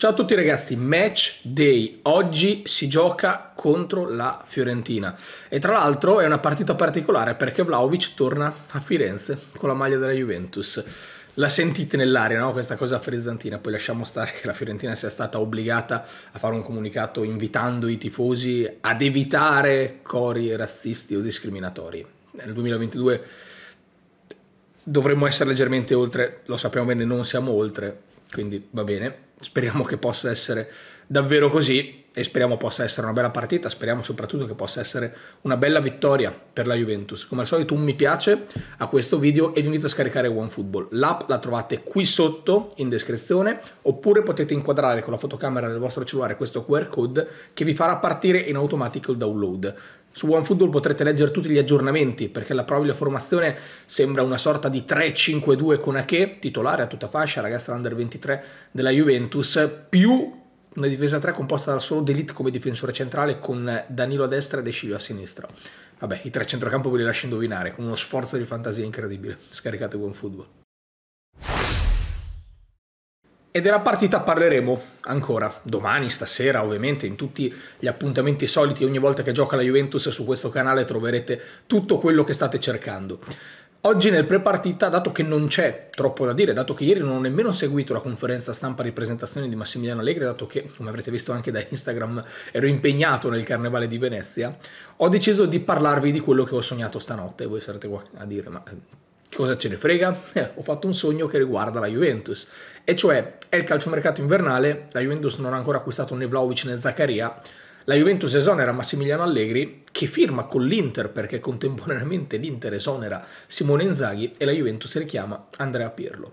Ciao a tutti ragazzi, match day. Oggi si gioca contro la Fiorentina e tra l'altro è una partita particolare perché Vlaovic torna a Firenze con la maglia della Juventus. La sentite nell'aria, no? Questa cosa frizzantina. Poi lasciamo stare che la Fiorentina sia stata obbligata a fare un comunicato invitando i tifosi ad evitare cori razzisti o discriminatori. Nel 2022 dovremmo essere leggermente oltre, lo sappiamo bene, non siamo oltre, quindi va bene Speriamo che possa essere davvero così e speriamo possa essere una bella partita, speriamo soprattutto che possa essere una bella vittoria per la Juventus. Come al solito un mi piace a questo video e vi invito a scaricare OneFootball. L'app la trovate qui sotto in descrizione oppure potete inquadrare con la fotocamera del vostro cellulare questo QR code che vi farà partire in automatico il download. Su OneFootball potrete leggere tutti gli aggiornamenti perché la probabile formazione sembra una sorta di 3-5-2 con Ache, titolare a tutta fascia, ragazza under 23 della Juventus, più una difesa 3 composta da solo D'Elite come difensore centrale con Danilo a destra e De Sciglio a sinistra. Vabbè, i tre centrocampo ve li lascio indovinare, con uno sforzo di fantasia incredibile. Scaricate OneFootball. E della partita parleremo ancora domani, stasera, ovviamente, in tutti gli appuntamenti soliti. Ogni volta che gioca la Juventus su questo canale troverete tutto quello che state cercando. Oggi nel pre-partita, dato che non c'è troppo da dire, dato che ieri non ho nemmeno seguito la conferenza stampa di presentazione di Massimiliano Allegri, dato che, come avrete visto anche da Instagram, ero impegnato nel Carnevale di Venezia, ho deciso di parlarvi di quello che ho sognato stanotte. Voi sarete qua a dire, ma eh, cosa ce ne frega? Eh, ho fatto un sogno che riguarda la Juventus e cioè, è il calciomercato invernale, la Juventus non ha ancora acquistato né Vlaovic né Zaccaria, la Juventus esonera Massimiliano Allegri, che firma con l'Inter perché contemporaneamente l'Inter esonera Simone Inzaghi e la Juventus richiama Andrea Pirlo.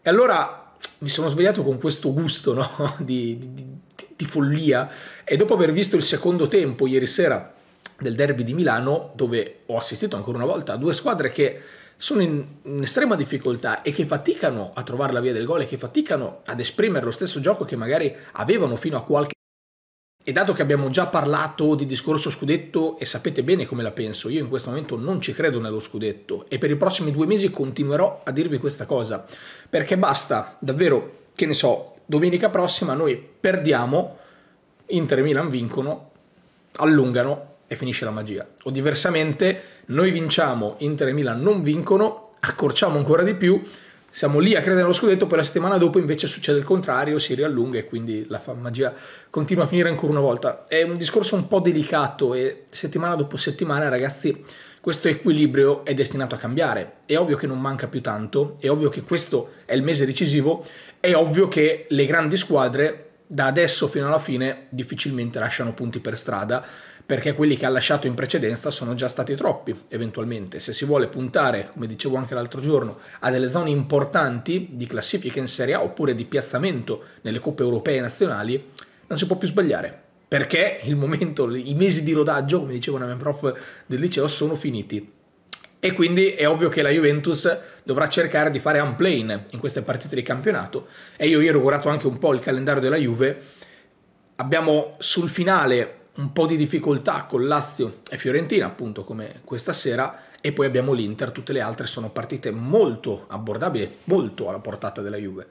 E allora mi sono svegliato con questo gusto no? di, di, di, di follia e dopo aver visto il secondo tempo ieri sera del derby di Milano, dove ho assistito ancora una volta a due squadre che sono in, in, estrema difficoltà e che faticano a trovare la via del gol e che faticano ad esprimere lo stesso gioco che magari avevano fino a qualche e dato che abbiamo già parlato di discorso scudetto e sapete bene come la penso, io in questo momento non ci credo nello scudetto e per i prossimi due mesi continuerò a dirvi questa cosa, perché basta davvero, che ne so, domenica prossima noi perdiamo, Inter e Milan vincono, allungano e finisce la magia. O diversamente, noi vinciamo, Inter e Milan non vincono, accorciamo ancora di più, siamo lì a credere allo scudetto, poi la settimana dopo invece succede il contrario, si riallunga e quindi la magia continua a finire ancora una volta. È un discorso un po' delicato e settimana dopo settimana, ragazzi, questo equilibrio è destinato a cambiare. È ovvio che non manca più tanto, è ovvio che questo è il mese decisivo, è ovvio che le grandi squadre da adesso fino alla fine difficilmente lasciano punti per strada perché quelli che ha lasciato in precedenza sono già stati troppi eventualmente. Se si vuole puntare, come dicevo anche l'altro giorno, a delle zone importanti di classifica in Serie A oppure di piazzamento nelle coppe europee e nazionali, non si può più sbagliare. Perché il momento, i mesi di rodaggio, come diceva una mia prof del liceo, sono finiti. E quindi è ovvio che la Juventus dovrà cercare di fare un plane in queste partite di campionato. E io ieri ho guardato anche un po' il calendario della Juve. Abbiamo sul finale un po' di difficoltà con Lazio e Fiorentina, appunto come questa sera, e poi abbiamo l'Inter, tutte le altre sono partite molto abbordabili, molto alla portata della Juve.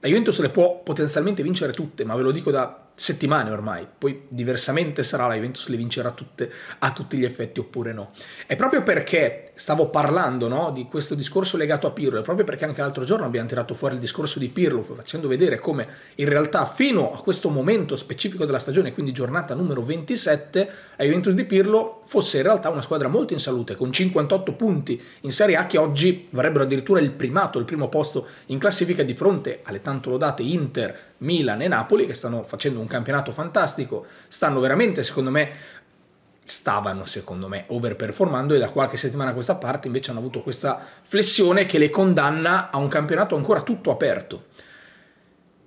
La Juventus le può potenzialmente vincere tutte, ma ve lo dico da settimane ormai, poi diversamente sarà la Juventus le vincerà tutte, a tutti gli effetti oppure no. E proprio perché stavo parlando no, di questo discorso legato a Pirlo, e proprio perché anche l'altro giorno abbiamo tirato fuori il discorso di Pirlo, facendo vedere come in realtà fino a questo momento specifico della stagione, quindi giornata numero 27, la Juventus di Pirlo fosse in realtà una squadra molto in salute, con 58 punti in Serie A che oggi varrebbero addirittura il primato, il primo posto in classifica di fronte alle tanto lodate Inter, Milan e Napoli che stanno facendo un campionato fantastico, stanno veramente secondo me stavano secondo me overperformando e da qualche settimana a questa parte invece hanno avuto questa flessione che le condanna a un campionato ancora tutto aperto.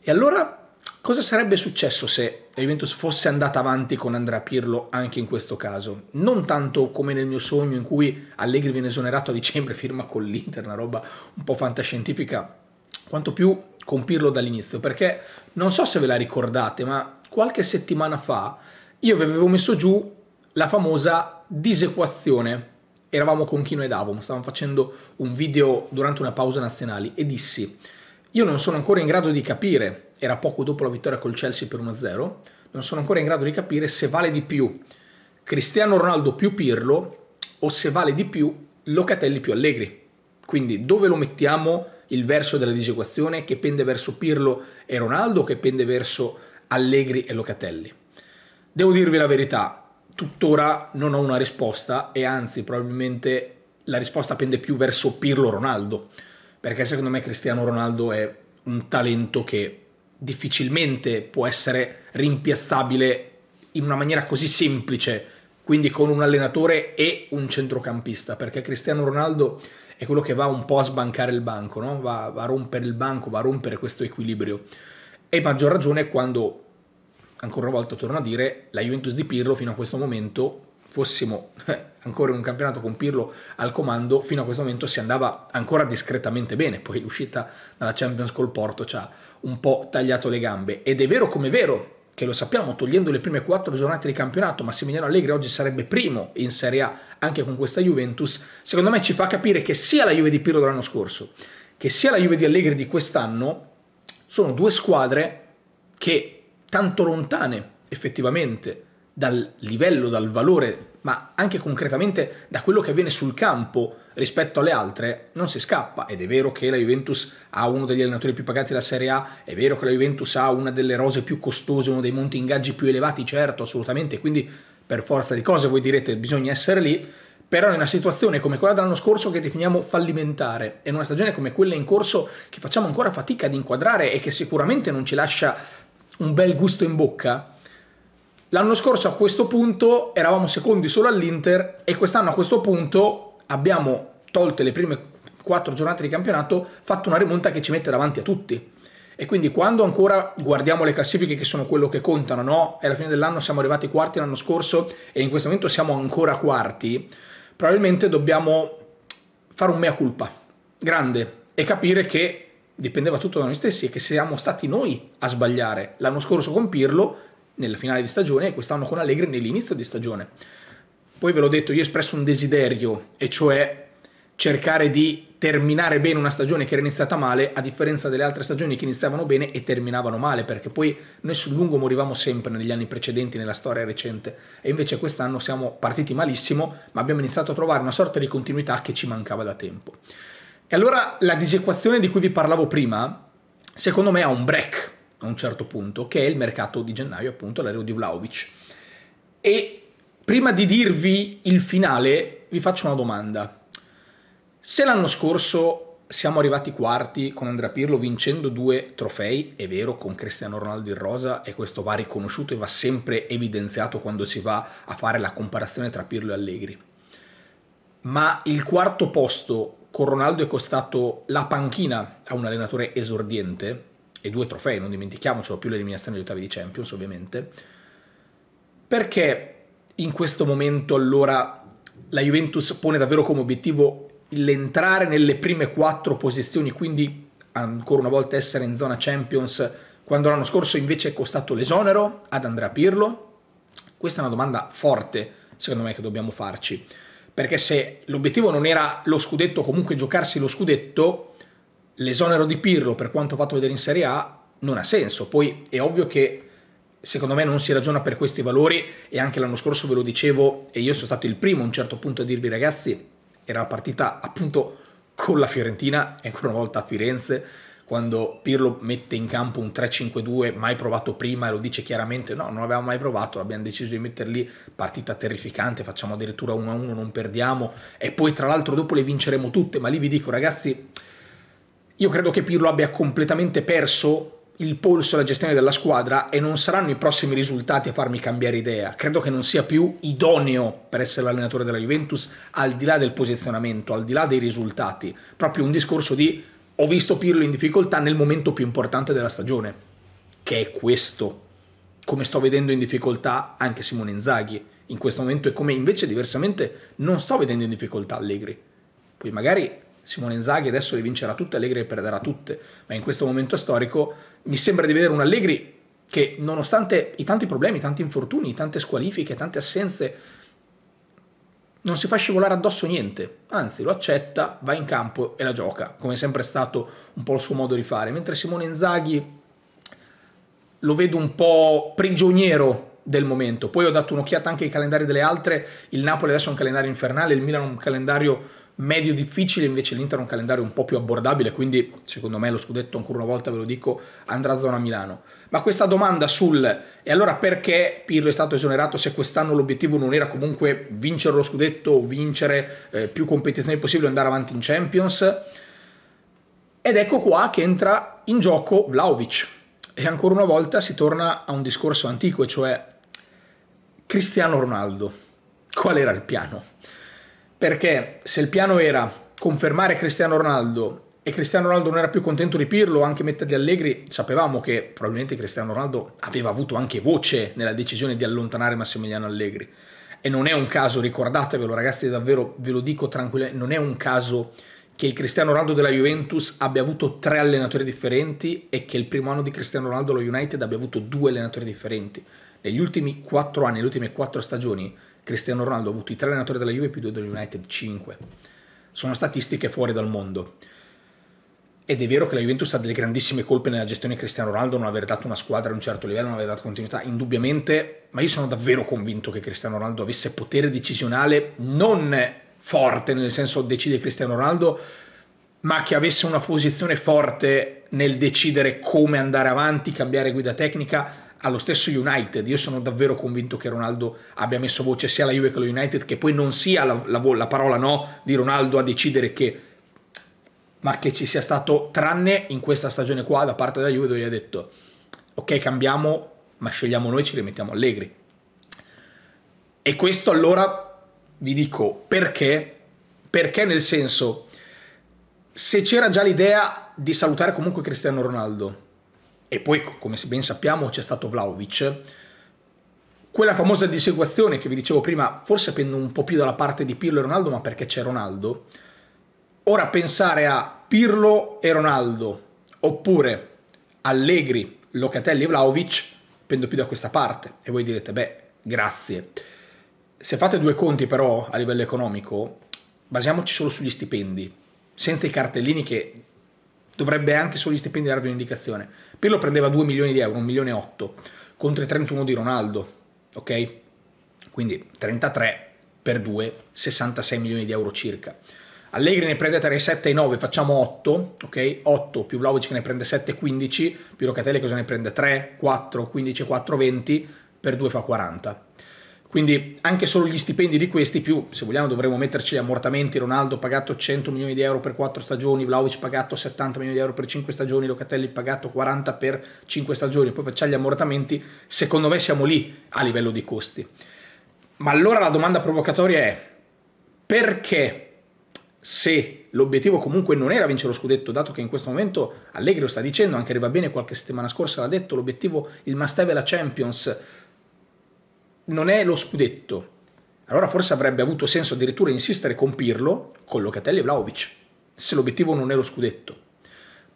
E allora cosa sarebbe successo se la Juventus fosse andata avanti con Andrea Pirlo anche in questo caso? Non tanto come nel mio sogno in cui Allegri viene esonerato a dicembre, firma con l'Inter, una roba un po' fantascientifica, quanto più compirlo dall'inizio, perché non so se ve la ricordate, ma qualche settimana fa io vi avevo messo giù la famosa disequazione. Eravamo con Kino ed Avon, stavamo facendo un video durante una pausa nazionale e dissi io non sono ancora in grado di capire, era poco dopo la vittoria col Chelsea per 1-0, non sono ancora in grado di capire se vale di più Cristiano Ronaldo più Pirlo o se vale di più Locatelli più Allegri. Quindi dove lo mettiamo il verso della disequazione che pende verso Pirlo e Ronaldo, o che pende verso Allegri e Locatelli. Devo dirvi la verità, tuttora non ho una risposta e anzi probabilmente la risposta pende più verso Pirlo Ronaldo, perché secondo me Cristiano Ronaldo è un talento che difficilmente può essere rimpiazzabile in una maniera così semplice, quindi con un allenatore e un centrocampista, perché Cristiano Ronaldo è quello che va un po' a sbancare il banco, no? va, va a rompere il banco, va a rompere questo equilibrio. E maggior ragione quando, ancora una volta torno a dire, la Juventus di Pirlo fino a questo momento fossimo ancora in un campionato con Pirlo al comando, fino a questo momento si andava ancora discretamente bene, poi l'uscita dalla Champions col Porto ci ha un po' tagliato le gambe. Ed è vero come è vero che lo sappiamo, togliendo le prime quattro giornate di campionato, Massimiliano Allegri oggi sarebbe primo in Serie A anche con questa Juventus, secondo me ci fa capire che sia la Juve di Pirlo dell'anno scorso, che sia la Juve di Allegri di quest'anno, sono due squadre che tanto lontane effettivamente dal livello, dal valore ma anche concretamente da quello che avviene sul campo rispetto alle altre non si scappa ed è vero che la Juventus ha uno degli allenatori più pagati della Serie A, è vero che la Juventus ha una delle rose più costose, uno dei monti ingaggi più elevati, certo, assolutamente, quindi per forza di cose voi direte bisogna essere lì, però in una situazione come quella dell'anno scorso che definiamo fallimentare e in una stagione come quella in corso che facciamo ancora fatica ad inquadrare e che sicuramente non ci lascia un bel gusto in bocca, L'anno scorso a questo punto eravamo secondi solo all'Inter e quest'anno a questo punto abbiamo tolte le prime quattro giornate di campionato, fatto una rimonta che ci mette davanti a tutti. E quindi quando ancora guardiamo le classifiche che sono quello che contano, no? È la fine dell'anno siamo arrivati quarti l'anno scorso e in questo momento siamo ancora quarti, probabilmente dobbiamo fare un mea culpa grande e capire che dipendeva tutto da noi stessi e che siamo stati noi a sbagliare. L'anno scorso con Pirlo nella finale di stagione e quest'anno con Allegri nell'inizio di stagione. Poi ve l'ho detto, io ho espresso un desiderio, e cioè cercare di terminare bene una stagione che era iniziata male, a differenza delle altre stagioni che iniziavano bene e terminavano male, perché poi noi sul lungo morivamo sempre negli anni precedenti, nella storia recente, e invece quest'anno siamo partiti malissimo, ma abbiamo iniziato a trovare una sorta di continuità che ci mancava da tempo. E allora la disequazione di cui vi parlavo prima, secondo me ha un break, a un certo punto, che è il mercato di gennaio, appunto, l'aereo di Vlaovic. E prima di dirvi il finale, vi faccio una domanda. Se l'anno scorso siamo arrivati quarti con Andrea Pirlo vincendo due trofei, è vero, con Cristiano Ronaldo in rosa, e questo va riconosciuto e va sempre evidenziato quando si va a fare la comparazione tra Pirlo e Allegri. Ma il quarto posto con Ronaldo è costato la panchina a un allenatore esordiente, e due trofei, non dimentichiamocelo, più l'eliminazione degli ottavi di Champions ovviamente, perché in questo momento allora la Juventus pone davvero come obiettivo l'entrare nelle prime quattro posizioni, quindi ancora una volta essere in zona Champions, quando l'anno scorso invece è costato l'esonero ad Andrea Pirlo? Questa è una domanda forte, secondo me, che dobbiamo farci. Perché se l'obiettivo non era lo scudetto, comunque giocarsi lo scudetto, l'esonero di Pirro per quanto fatto vedere in Serie A non ha senso. Poi è ovvio che secondo me non si ragiona per questi valori e anche l'anno scorso ve lo dicevo e io sono stato il primo a un certo punto a dirvi ragazzi, era la partita appunto con la Fiorentina e ancora una volta a Firenze quando Pirlo mette in campo un 3-5-2 mai provato prima e lo dice chiaramente no, non l'avevamo mai provato, abbiamo deciso di metterli partita terrificante, facciamo addirittura 1-1, non perdiamo e poi tra l'altro dopo le vinceremo tutte, ma lì vi dico ragazzi io credo che Pirlo abbia completamente perso il polso e la gestione della squadra e non saranno i prossimi risultati a farmi cambiare idea. Credo che non sia più idoneo per essere l'allenatore della Juventus, al di là del posizionamento, al di là dei risultati. Proprio un discorso di ho visto Pirlo in difficoltà nel momento più importante della stagione, che è questo. Come sto vedendo in difficoltà anche Simone Inzaghi in questo momento e come invece diversamente non sto vedendo in difficoltà Allegri. Poi magari Simone Inzaghi adesso le vincerà tutte, Allegri le perderà tutte, ma in questo momento storico mi sembra di vedere un Allegri che nonostante i tanti problemi, i tanti infortuni, tante squalifiche, tante assenze, non si fa scivolare addosso niente, anzi lo accetta, va in campo e la gioca, come è sempre stato un po' il suo modo di fare, mentre Simone Inzaghi lo vedo un po' prigioniero del momento. Poi ho dato un'occhiata anche ai calendari delle altre, il Napoli adesso è un calendario infernale, il Milan è un calendario medio difficile, invece l'Inter ha un calendario un po' più abbordabile, quindi secondo me lo scudetto ancora una volta ve lo dico andrà a zona Milano. Ma questa domanda sul e allora perché Pirlo è stato esonerato se quest'anno l'obiettivo non era comunque vincere lo scudetto, vincere eh, più competizioni possibili, e andare avanti in Champions? Ed ecco qua che entra in gioco Vlaovic. E ancora una volta si torna a un discorso antico, e cioè Cristiano Ronaldo. Qual era il piano? perché se il piano era confermare Cristiano Ronaldo e Cristiano Ronaldo non era più contento di Pirlo, anche metterli Allegri, sapevamo che probabilmente Cristiano Ronaldo aveva avuto anche voce nella decisione di allontanare Massimiliano Allegri. E non è un caso, ricordatevelo ragazzi, davvero ve lo dico tranquillamente, non è un caso che il Cristiano Ronaldo della Juventus abbia avuto tre allenatori differenti e che il primo anno di Cristiano Ronaldo lo United abbia avuto due allenatori differenti. Negli ultimi quattro anni, le ultime quattro stagioni, Cristiano Ronaldo ha avuto i tre allenatori della Juve più due dell'United, 5. Sono statistiche fuori dal mondo. Ed è vero che la Juventus ha delle grandissime colpe nella gestione di Cristiano Ronaldo, non aver dato una squadra a un certo livello, non aver dato continuità, indubbiamente, ma io sono davvero convinto che Cristiano Ronaldo avesse potere decisionale non forte, nel senso decide Cristiano Ronaldo, ma che avesse una posizione forte nel decidere come andare avanti, cambiare guida tecnica, allo stesso United, io sono davvero convinto che Ronaldo abbia messo voce sia alla Juve che allo United, che poi non sia la, la, la parola no di Ronaldo a decidere che ma che ci sia stato, tranne in questa stagione qua, da parte della Juve dove gli ha detto ok cambiamo, ma scegliamo noi, ci rimettiamo allegri. E questo allora vi dico perché, perché nel senso, se c'era già l'idea di salutare comunque Cristiano Ronaldo, e poi come ben sappiamo c'è stato Vlaovic, quella famosa diseguazione che vi dicevo prima, forse pendo un po' più dalla parte di Pirlo e Ronaldo, ma perché c'è Ronaldo, ora pensare a Pirlo e Ronaldo, oppure Allegri, Locatelli e Vlaovic, pendo più da questa parte. E voi direte, beh, grazie. Se fate due conti però a livello economico, basiamoci solo sugli stipendi, senza i cartellini che dovrebbe anche solo gli stipendi darvi un'indicazione. Pirlo prendeva 2 milioni di euro, 1 milione e 8, contro i 31 di Ronaldo, ok? Quindi 33 per 2, 66 milioni di euro circa. Allegri ne prende 3, 7 e 9, facciamo 8, ok? 8 più Vlaovic che ne prende 7, 15, più Locatelli cosa ne prende 3, 4, 15, 4, 20, per 2 fa 40. Quindi anche solo gli stipendi di questi, più se vogliamo dovremmo metterci gli ammortamenti, Ronaldo pagato 100 milioni di euro per 4 stagioni, Vlaovic pagato 70 milioni di euro per 5 stagioni, Locatelli pagato 40 per 5 stagioni, poi facciamo gli ammortamenti, secondo me siamo lì a livello di costi. Ma allora la domanda provocatoria è perché se l'obiettivo comunque non era vincere lo scudetto, dato che in questo momento Allegri lo sta dicendo, anche Riva Bene qualche settimana scorsa l'ha detto, l'obiettivo, il must have è la Champions, non è lo scudetto, allora forse avrebbe avuto senso addirittura insistere con Pirlo, con Locatelli e Vlaovic, se l'obiettivo non è lo scudetto.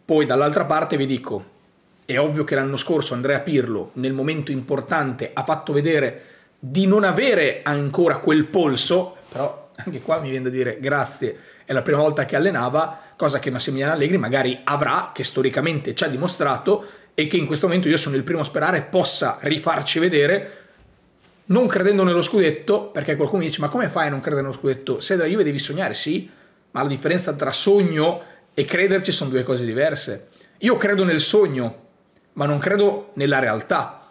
Poi dall'altra parte vi dico, è ovvio che l'anno scorso Andrea Pirlo nel momento importante ha fatto vedere di non avere ancora quel polso, però anche qua mi viene da dire grazie, è la prima volta che allenava, cosa che Massimiliano Allegri magari avrà, che storicamente ci ha dimostrato e che in questo momento io sono il primo a sperare possa rifarci vedere non credendo nello scudetto, perché qualcuno dice ma come fai a non credere nello scudetto? Se della Juve devi sognare, sì, ma la differenza tra sogno e crederci sono due cose diverse. Io credo nel sogno, ma non credo nella realtà.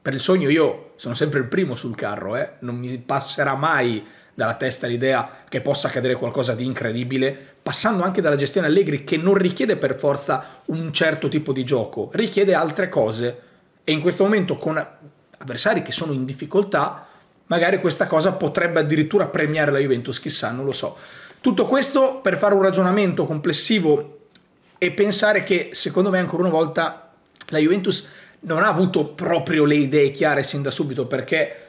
Per il sogno io sono sempre il primo sul carro, eh? non mi passerà mai dalla testa l'idea che possa accadere qualcosa di incredibile, passando anche dalla gestione Allegri che non richiede per forza un certo tipo di gioco, richiede altre cose. E in questo momento con avversari che sono in difficoltà, magari questa cosa potrebbe addirittura premiare la Juventus, chissà, non lo so. Tutto questo per fare un ragionamento complessivo e pensare che, secondo me, ancora una volta la Juventus non ha avuto proprio le idee chiare sin da subito perché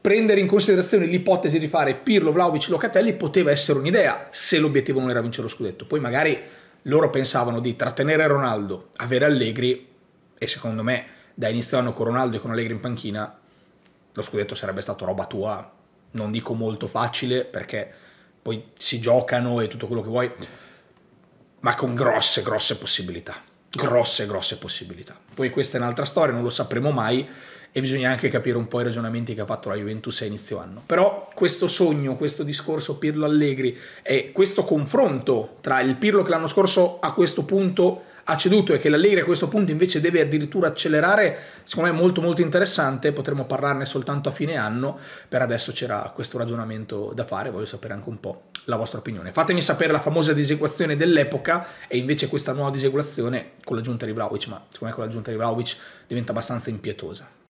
prendere in considerazione l'ipotesi di fare Pirlo, Vlaovic, Locatelli poteva essere un'idea se l'obiettivo non era vincere lo scudetto. Poi magari loro pensavano di trattenere Ronaldo, avere Allegri e secondo me da inizio anno con Ronaldo e con Allegri in panchina, lo scudetto sarebbe stato roba tua, non dico molto facile perché poi si giocano e tutto quello che vuoi, ma con grosse, grosse possibilità. Grosse, grosse possibilità. Poi questa è un'altra storia, non lo sapremo mai e bisogna anche capire un po' i ragionamenti che ha fatto la Juventus a inizio anno. Però questo sogno, questo discorso Pirlo-Allegri e questo confronto tra il Pirlo che l'anno scorso a questo punto ha ceduto e che l'Allegri a questo punto invece deve addirittura accelerare, secondo me è molto molto interessante, potremmo parlarne soltanto a fine anno, per adesso c'era questo ragionamento da fare, voglio sapere anche un po' la vostra opinione. Fatemi sapere la famosa diseguazione dell'epoca e invece questa nuova diseguazione con l'aggiunta di Vlaovic, ma secondo me con l'aggiunta di Vlaovic diventa abbastanza impietosa.